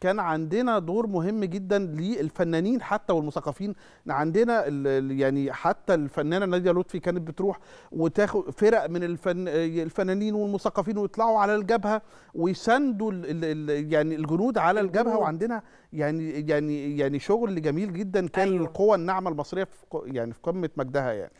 كان عندنا دور مهم جدا للفنانين حتى والمثقفين عندنا يعني حتى الفنانه ناديه لطفي كانت بتروح وتاخد فرق من الفن الفنانين والمثقفين ويطلعوا على الجبهه ويساندوا ال ال يعني الجنود على الجبهه وعندنا يعني يعني يعني شغل جميل جدا كان أيوة. القوى الناعمه المصريه في يعني في قمه مجدها يعني